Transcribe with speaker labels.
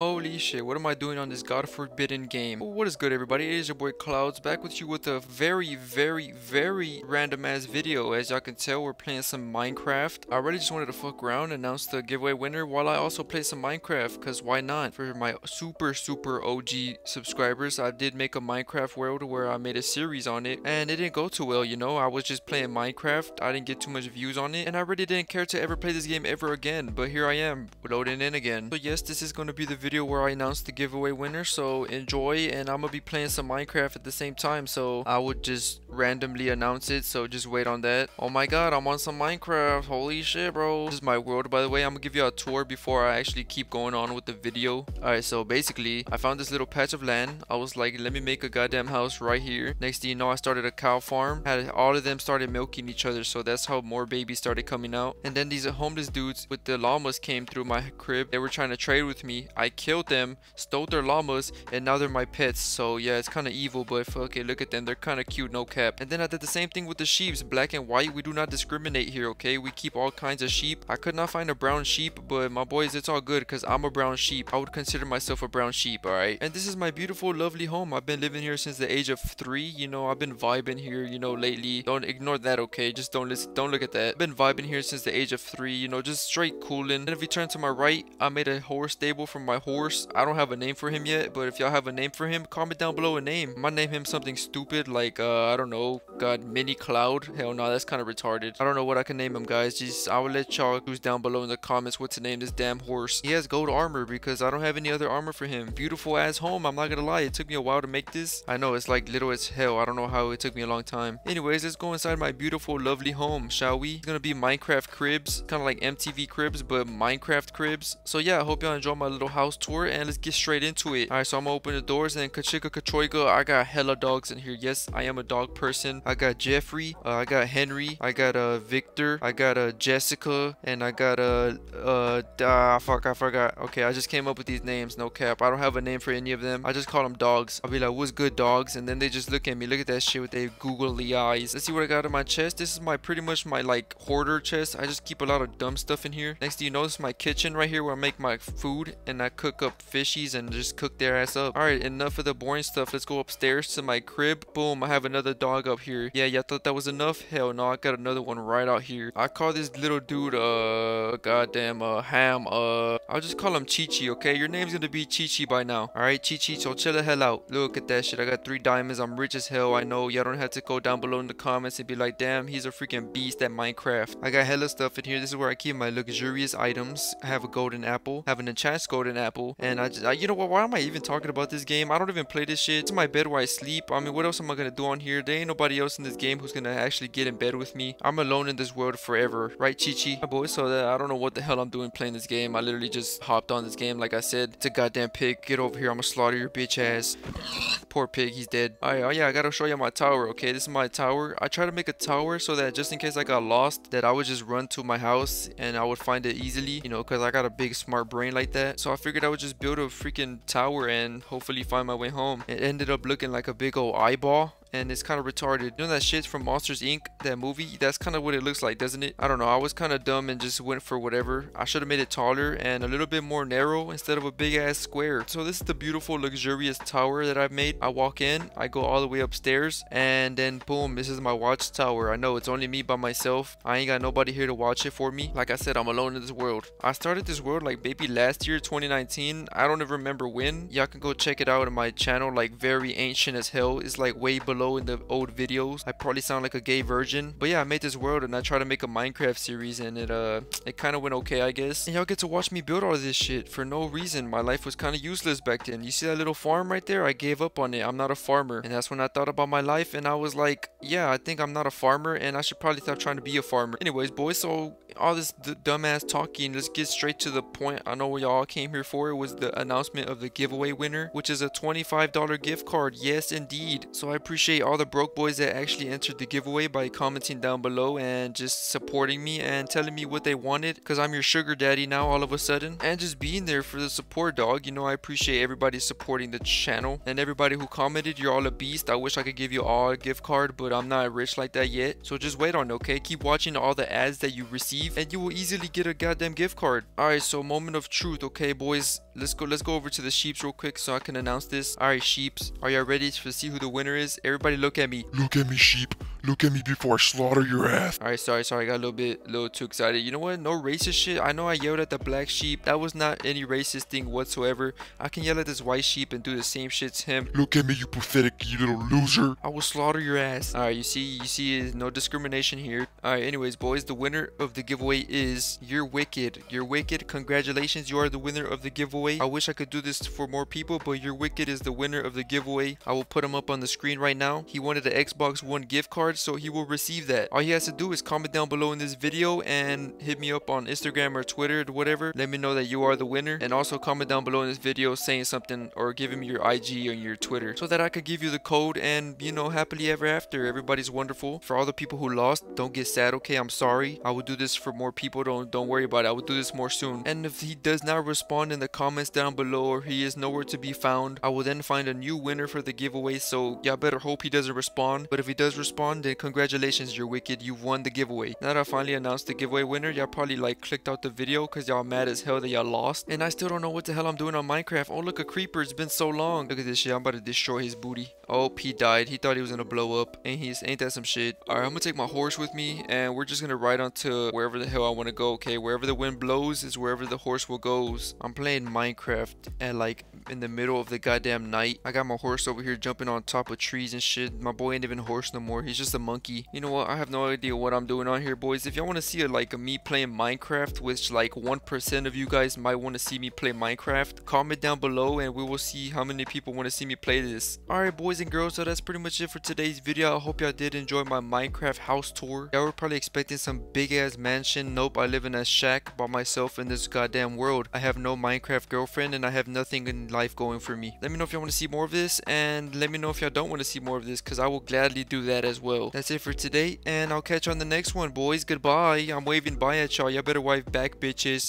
Speaker 1: Holy shit, what am I doing on this god forbidden game? What is good everybody, it is your boy Clouds, back with you with a very, very, very random ass video. As y'all can tell, we're playing some Minecraft. I really just wanted to fuck around, announce the giveaway winner, while I also play some Minecraft, cause why not? For my super, super OG subscribers, I did make a Minecraft world where I made a series on it, and it didn't go too well, you know? I was just playing Minecraft, I didn't get too much views on it, and I really didn't care to ever play this game ever again, but here I am, loading in again. So yes, this is gonna be the video video where I announced the giveaway winner so enjoy and I'm gonna be playing some Minecraft at the same time so I would just randomly announce it so just wait on that. Oh my god I'm on some Minecraft holy shit bro. This is my world by the way I'm gonna give you a tour before I actually keep going on with the video. Alright so basically I found this little patch of land I was like let me make a goddamn house right here. Next thing you know I started a cow farm had all of them started milking each other so that's how more babies started coming out and then these homeless dudes with the llamas came through my crib they were trying to trade with me. I killed them, stole their llamas, and now they're my pets. So yeah, it's kind of evil, but fuck okay, it, look at them. They're kind of cute, no cap. And then I did the same thing with the sheeps, black and white. We do not discriminate here, okay? We keep all kinds of sheep. I could not find a brown sheep, but my boys, it's all good because I'm a brown sheep. I would consider myself a brown sheep, all right? And this is my beautiful, lovely home. I've been living here since the age of three. You know, I've been vibing here, you know, lately. Don't ignore that, okay? Just don't listen, don't look at that. I've been vibing here since the age of three, you know, just straight cooling. And if you turn to my right, I made a horse stable for my horse. I don't have a name for him yet, but if y'all have a name for him, comment down below a name. I might name him something stupid like, uh, I don't know, God, Mini Cloud. Hell no, nah, that's kind of retarded. I don't know what I can name him, guys. Just, I will let y'all who's down below in the comments what to name this damn horse. He has gold armor because I don't have any other armor for him. Beautiful ass home, I'm not gonna lie. It took me a while to make this. I know, it's like little as hell. I don't know how it took me a long time. Anyways, let's go inside my beautiful, lovely home, shall we? It's gonna be Minecraft Cribs, kind of like MTV Cribs, but Minecraft Cribs. So yeah, I hope y'all enjoy my little house tour and let's get straight into it. Alright, so I'm gonna open the doors and Kachika Kachoika, I got hella dogs in here. Yes, I am a dog person. I got Jeffrey, uh, I got Henry, I got uh, Victor, I got uh, Jessica, and I got uh, uh, ah, fuck, I forgot. Okay, I just came up with these names, no cap. I don't have a name for any of them. I just call them dogs. I'll be like, what's good dogs? And then they just look at me. Look at that shit with their googly eyes. Let's see what I got in my chest. This is my pretty much my like hoarder chest. I just keep a lot of dumb stuff in here. Next thing you know, this is my kitchen right here where I make my food and I cook cook up fishies and just cook their ass up. All right, enough of the boring stuff. Let's go upstairs to my crib. Boom, I have another dog up here. Yeah, yeah, I thought that was enough? Hell no, I got another one right out here. I call this little dude, uh, goddamn, uh, ham, uh, I'll just call him Chichi, okay? Your name's gonna be Chichi by now. All right, Chichi, so chill the hell out. Look at that shit. I got three diamonds. I'm rich as hell. I know. Y'all don't have to go down below in the comments and be like, damn, he's a freaking beast at Minecraft. I got hella stuff in here. This is where I keep my luxurious items. I have a golden apple. I have an enchanted golden apple apple. And I just, I, you know what, why am I even talking about this game? I don't even play this shit. It's my bed where I sleep. I mean, what else am I gonna do on here? There ain't nobody else in this game who's gonna actually get in bed with me. I'm alone in this world forever, right, Chichi? My boy, so that uh, I don't know what the hell I'm doing playing this game. I literally just hopped on this game, like I said. It's a goddamn pig. Get over here, I'ma slaughter your bitch ass. Poor pig, he's dead. Oh, Alright, oh yeah, I gotta show you my tower, okay? This is my tower. I try to make a tower so that just in case I got lost, that I would just run to my house and I would find it easily, you know, because I got a big smart brain like that. So I figured figured I would just build a freaking tower and hopefully find my way home. It ended up looking like a big old eyeball and it's kind of retarded. You know that shit from Monsters Inc. That movie? That's kind of what it looks like, doesn't it? I don't know. I was kind of dumb and just went for whatever. I should have made it taller and a little bit more narrow instead of a big ass square. So this is the beautiful luxurious tower that I've made. I walk in, I go all the way upstairs, and then boom, this is my watchtower. I know it's only me by myself. I ain't got nobody here to watch it for me. Like I said, I'm alone in this world. I started this world like baby last year, 2019. I don't even remember when. Y'all can go check it out on my channel. Like very ancient as hell. It's like way below below in the old videos. I probably sound like a gay virgin. But yeah, I made this world and I tried to make a Minecraft series and it uh it kind of went okay, I guess. And y'all get to watch me build all this shit for no reason. My life was kind of useless back then. You see that little farm right there? I gave up on it. I'm not a farmer. And that's when I thought about my life and I was like, yeah, I think I'm not a farmer and I should probably stop trying to be a farmer. Anyways, boys, so all this dumbass talking, let's get straight to the point. I know what y'all came here for. It was the announcement of the giveaway winner, which is a $25 gift card. Yes, indeed. So I appreciate appreciate all the broke boys that actually entered the giveaway by commenting down below and just supporting me and telling me what they wanted because I'm your sugar daddy now all of a sudden and just being there for the support dog you know I appreciate everybody supporting the channel and everybody who commented you're all a beast I wish I could give you all a gift card but I'm not rich like that yet so just wait on okay keep watching all the ads that you receive and you will easily get a goddamn gift card alright so moment of truth okay boys Let's go let's go over to the sheeps real quick so I can announce this. Alright sheeps, are y'all ready to see who the winner is? Everybody look at me. Look at me sheep. Look at me before I slaughter your ass. All right, sorry, sorry. I got a little bit, a little too excited. You know what? No racist shit. I know I yelled at the black sheep. That was not any racist thing whatsoever. I can yell at this white sheep and do the same shit to him. Look at me, you pathetic, you little loser. I will slaughter your ass. All right, you see, you see, no discrimination here. All right, anyways, boys, the winner of the giveaway is You're Wicked. You're Wicked. Congratulations, you are the winner of the giveaway. I wish I could do this for more people, but You're Wicked is the winner of the giveaway. I will put him up on the screen right now. He wanted the Xbox One gift card so he will receive that. All he has to do is comment down below in this video and hit me up on Instagram or Twitter or whatever. Let me know that you are the winner and also comment down below in this video saying something or giving me your IG or your Twitter so that I could give you the code and, you know, happily ever after. Everybody's wonderful. For all the people who lost, don't get sad, okay? I'm sorry. I will do this for more people. Don't, don't worry about it. I will do this more soon. And if he does not respond in the comments down below or he is nowhere to be found, I will then find a new winner for the giveaway. So, yeah, all better hope he doesn't respond. But if he does respond, won, then congratulations, you're wicked. You've won the giveaway. Now that I finally announced the giveaway winner, y'all probably like clicked out the video because y'all mad as hell that y'all lost. And I still don't know what the hell I'm doing on Minecraft. Oh, look, a creeper. It's been so long. Look at this shit. I'm about to destroy his booty. Oh, he died. He thought he was going to blow up. And he's, ain't that some shit. All right, I'm going to take my horse with me and we're just going to ride onto wherever the hell I want to go. Okay, wherever the wind blows is wherever the horse will goes. I'm playing Minecraft at like in the middle of the goddamn night. I got my horse over here jumping on top of trees and shit. My boy ain't even horse no more. He's just just a monkey. You know what? I have no idea what I'm doing on here, boys. If y'all want to see a, like a me playing Minecraft, which like 1% of you guys might want to see me play Minecraft, comment down below and we will see how many people want to see me play this. Alright, boys and girls, so that's pretty much it for today's video. I hope y'all did enjoy my Minecraft house tour. Y'all were probably expecting some big ass mansion. Nope, I live in a shack by myself in this goddamn world. I have no Minecraft girlfriend and I have nothing in life going for me. Let me know if y'all want to see more of this and let me know if y'all don't want to see more of this because I will gladly do that as well below. That's it for today, and I'll catch you on the next one, boys. Goodbye. I'm waving bye at y'all. Y'all better wave back, bitches.